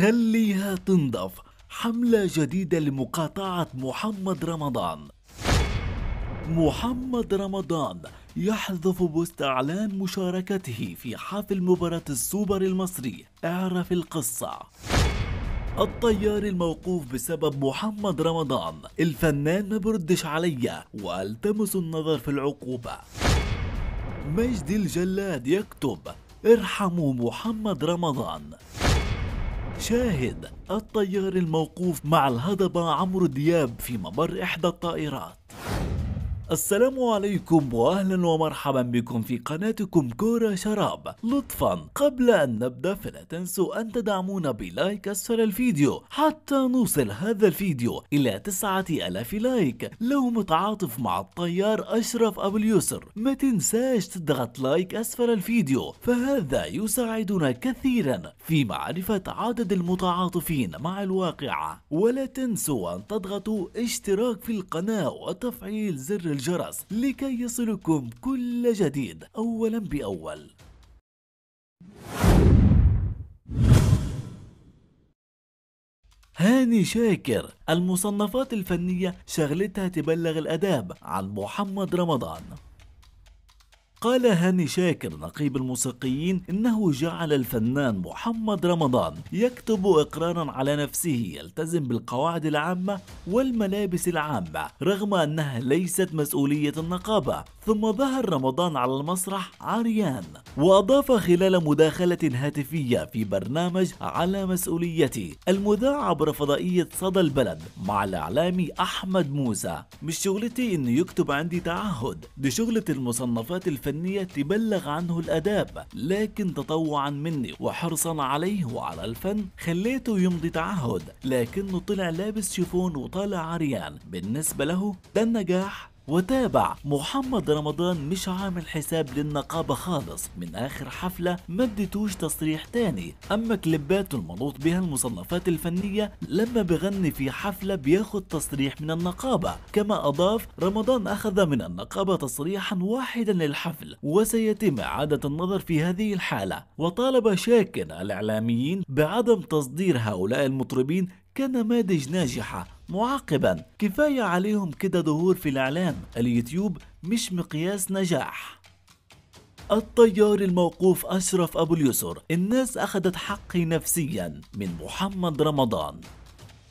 خليها تنضف حملة جديدة لمقاطعة محمد رمضان محمد رمضان يحذف بوست اعلان مشاركته في حفل مباراة السوبر المصري اعرف القصة الطيار الموقوف بسبب محمد رمضان الفنان ما بردش عليا والتمس النظر في العقوبة مجدي الجلاد يكتب ارحموا محمد رمضان شاهد الطيار الموقوف مع الهضبة عمرو دياب في ممر إحدى الطائرات السلام عليكم واهلا ومرحبا بكم في قناتكم كورة شراب لطفا قبل ان نبدأ فلا تنسوا ان تدعمونا بلايك اسفل الفيديو حتى نوصل هذا الفيديو الى تسعة الاف لايك لو متعاطف مع الطيار اشرف ابو اليسر ما تنساش تضغط لايك اسفل الفيديو فهذا يساعدنا كثيرا في معرفة عدد المتعاطفين مع الواقعة ولا تنسوا ان تضغطوا اشتراك في القناة وتفعيل زر الجرس لكي يصلكم كل جديد أولا بأول هاني شاكر المصنفات الفنية شغلتها تبلغ الأداب عن محمد رمضان قال هاني شاكر نقيب الموسيقيين إنه جعل الفنان محمد رمضان يكتب إقرارا على نفسه يلتزم بالقواعد العامة والملابس العامة رغم أنها ليست مسؤولية النقابة ثم ظهر رمضان على المسرح عريان وأضاف خلال مداخلة هاتفية في برنامج على مسؤوليتي المذاع عبر فضائية صدى البلد مع الإعلامي أحمد موسى مش شغلتي إنه يكتب عندي تعهد دي شغلة المصنفات الفنية الفنية تبلغ عنه الآداب لكن تطوعا مني وحرصا عليه وعلى الفن خليته يمضي تعهد لكنه طلع لابس شيفون وطالع عريان بالنسبة له ده النجاح وتابع محمد رمضان مش عامل حساب للنقابة خالص من آخر حفلة ما اديتوش تصريح تاني أما كليباته المنوط بها المصنفات الفنية لما بغني في حفلة بياخد تصريح من النقابة كما أضاف رمضان أخذ من النقابة تصريحا واحدا للحفل وسيتم إعادة النظر في هذه الحالة وطالب شاكن الإعلاميين بعدم تصدير هؤلاء المطربين كان كنماذج ناجحة معاقبا كفاية عليهم كده ظهور في الإعلام اليوتيوب مش مقياس نجاح الطيار الموقوف أشرف أبو اليسر الناس أخذت حقي نفسيا من محمد رمضان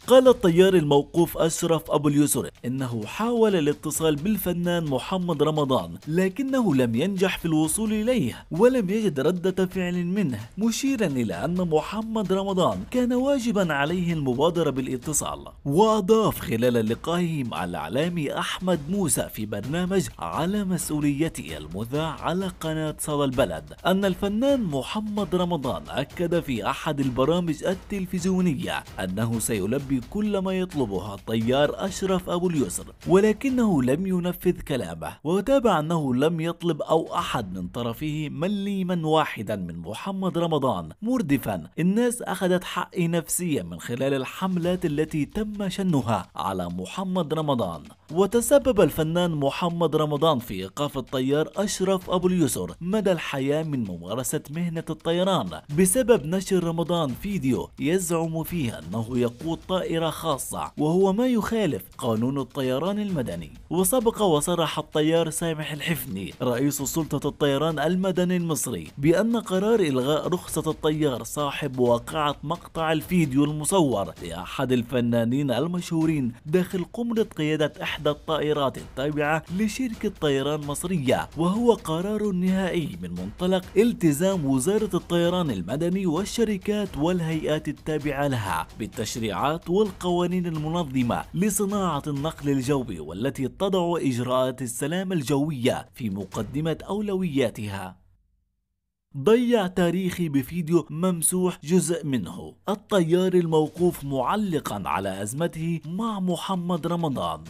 قال الطيار الموقوف أشرف أبو اليسر إنه حاول الاتصال بالفنان محمد رمضان لكنه لم ينجح في الوصول إليه ولم يجد ردة فعل منه مشيرا إلى أن محمد رمضان كان واجبا عليه المبادرة بالاتصال وأضاف خلال لقائه مع الإعلامي أحمد موسى في برنامج على مسؤوليته المذاع على قناة صدى البلد أن الفنان محمد رمضان أكد في أحد البرامج التلفزيونية أنه سيلبي بكل ما يطلبها الطيار أشرف أبو اليسر ولكنه لم ينفذ كلامه وتابع أنه لم يطلب أو أحد من طرفه مليما واحدا من محمد رمضان مردفا الناس أخذت حقي نفسيا من خلال الحملات التي تم شنها على محمد رمضان وتسبب الفنان محمد رمضان في إيقاف الطيار أشرف أبو اليسر مدى الحياة من ممارسة مهنة الطيران بسبب نشر رمضان فيديو يزعم فيه أنه يقود طائرة دائرة خاصة وهو ما يخالف قانون الطيران المدني وسبق وصرح الطيار سامح الحفني رئيس سلطة الطيران المدني المصري بأن قرار إلغاء رخصة الطيار صاحب واقعة مقطع الفيديو المصور لأحد الفنانين المشهورين داخل قمرة قيادة إحدى الطائرات التابعة لشركة طيران مصرية وهو قرار نهائي من منطلق التزام وزارة الطيران المدني والشركات والهيئات التابعة لها بالتشريعات والقوانين المنظمة لصناعة النقل الجوي والتي تضع إجراءات السلام الجوية في مقدمة أولوياتها ضيع تاريخي بفيديو ممسوح جزء منه الطيار الموقوف معلقا على أزمته مع محمد رمضان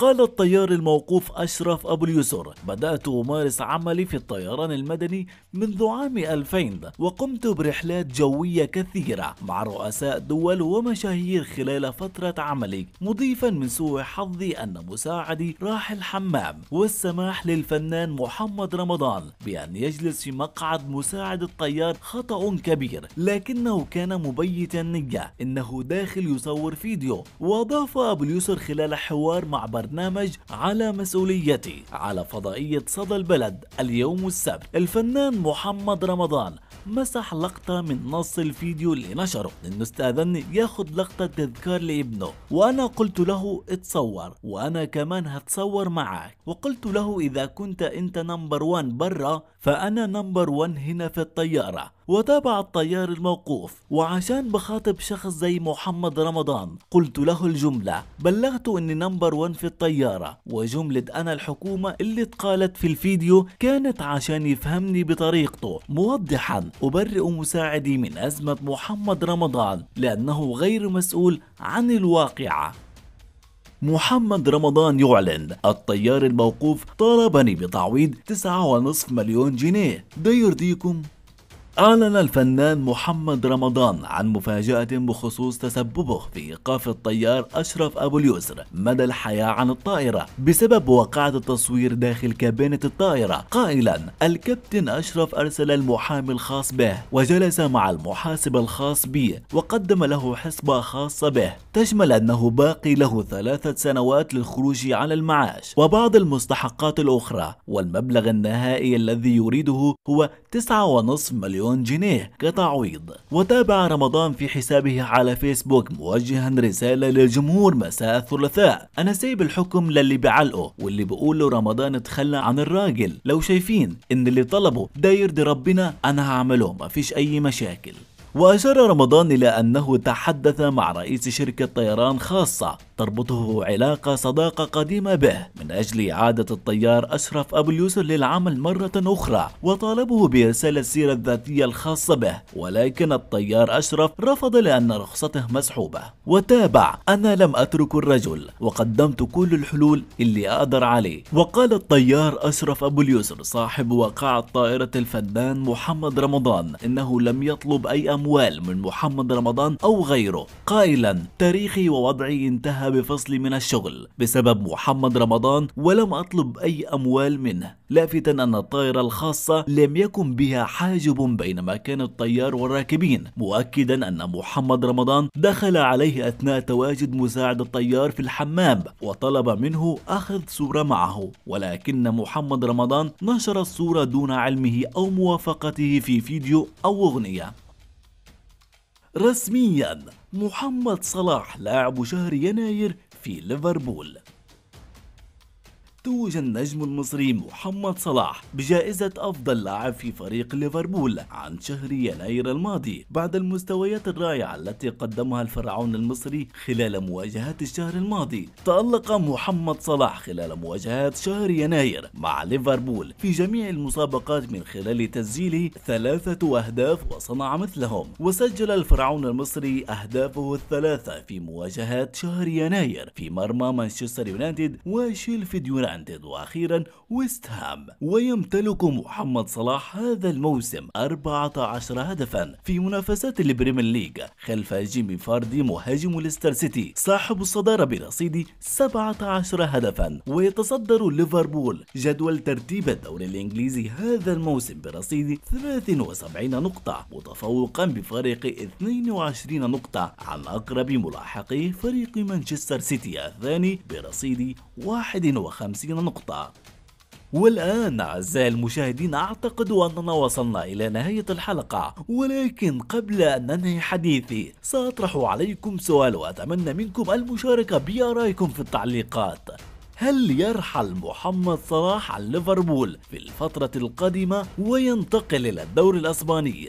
قال الطيار الموقوف أشرف أبو اليسر بدأت أمارس عملي في الطيران المدني منذ عام 2000 وقمت برحلات جوية كثيرة مع رؤساء دول ومشاهير خلال فترة عملي مضيفا من سوء حظي أن مساعدي راح الحمام والسماح للفنان محمد رمضان بأن يجلس في مقعد مساعد الطيار خطأ كبير لكنه كان مبيت النية إنه داخل يصور فيديو وأضاف أبو اليسر خلال حوار مع برنامج البرنامج على مسؤوليتي على فضائية صدى البلد اليوم السبت الفنان محمد رمضان مسح لقطة من نص الفيديو اللي نشره انه استاذن ياخد لقطة تذكار لابنه وانا قلت له اتصور وانا كمان هتصور معك وقلت له اذا كنت انت نمبر وان برا فأنا نمبر 1 هنا في الطيارة وتابع الطيار الموقوف وعشان بخاطب شخص زي محمد رمضان قلت له الجملة بلغته اني نمبر 1 في الطيارة وجملة انا الحكومة اللي اتقالت في الفيديو كانت عشان يفهمني بطريقته موضحا ابرئ مساعدي من ازمة محمد رمضان لانه غير مسؤول عن الواقعة محمد رمضان يعلن الطيار الموقوف طالبني بتعويض 9.5 مليون جنيه ده يرضيكم أعلن الفنان محمد رمضان عن مفاجأة بخصوص تسببه في إيقاف الطيار أشرف أبو اليسر مدى الحياة عن الطائرة بسبب واقعة التصوير داخل كابينة الطائرة قائلا الكابتن أشرف أرسل المحامي الخاص به وجلس مع المحاسب الخاص بي وقدم له حسبة خاصة به تشمل أنه باقي له ثلاثة سنوات للخروج على المعاش وبعض المستحقات الأخرى والمبلغ النهائي الذي يريده هو 9.5 مليون مليون جنيه كتعويض وتابع رمضان في حسابه على فيسبوك موجها رسالة للجمهور مساء الثلاثاء أنا سايب الحكم للي بعلقه واللي بقوله رمضان اتخلى عن الراجل لو شايفين إن اللي طلبه داير دي ربنا أنا هعمله مفيش أي مشاكل وأشار رمضان إلى أنه تحدث مع رئيس شركة طيران خاصة تربطه علاقة صداقة قديمة به من أجل إعادة الطيار أشرف أبو اليسر للعمل مرة أخرى وطالبه بإرسال السيرة الذاتية الخاصة به ولكن الطيار أشرف رفض لأن رخصته مسحوبة وتابع أنا لم أترك الرجل وقدمت كل الحلول اللي أقدر عليه وقال الطيار أشرف أبو اليسر صاحب وقاعة طائرة الفنان محمد رمضان إنه لم يطلب أي أمر الأموال من محمد رمضان أو غيره قائلا تاريخي ووضعي انتهى بفصل من الشغل بسبب محمد رمضان ولم أطلب أي أموال منه لافتا أن الطائرة الخاصة لم يكن بها حاجب بين مكان الطيار والراكبين مؤكدا أن محمد رمضان دخل عليه أثناء تواجد مساعد الطيار في الحمام وطلب منه أخذ صورة معه ولكن محمد رمضان نشر الصورة دون علمه أو موافقته في فيديو أو أغنية رسميا محمد صلاح لاعب شهر يناير في ليفربول توج النجم المصري محمد صلاح بجائزة أفضل لاعب في فريق ليفربول عن شهر يناير الماضي بعد المستويات الرائعة التي قدمها الفرعون المصري خلال مواجهات الشهر الماضي تألق محمد صلاح خلال مواجهات شهر يناير مع ليفربول في جميع المسابقات من خلال تسجيله ثلاثة أهداف وصنع مثلهم وسجل الفرعون المصري أهدافه الثلاثة في مواجهات شهر يناير في مرمى مانشستر يونايتد وشيلفيد يونايتد يونايتد واخيرا ويست هام ويمتلك محمد صلاح هذا الموسم 14 هدفا في منافسات البريمير ليج خلف جيمي فاردي مهاجم ليستر سيتي صاحب الصدارة برصيد 17 هدفا ويتصدر ليفربول جدول ترتيب الدوري الإنجليزي هذا الموسم برصيد 73 نقطة متفوقا بفارق 22 نقطة عن أقرب ملاحقيه فريق مانشستر سيتي الثاني برصيد 51 50 نقطة والآن أعزائي المشاهدين أعتقد أننا وصلنا إلى نهاية الحلقة ولكن قبل أن ننهي حديثي سأطرح عليكم سؤال وأتمنى منكم المشاركة بآرائكم في التعليقات هل يرحل محمد صلاح عن ليفربول في الفترة القادمة وينتقل إلى الدوري الأسباني؟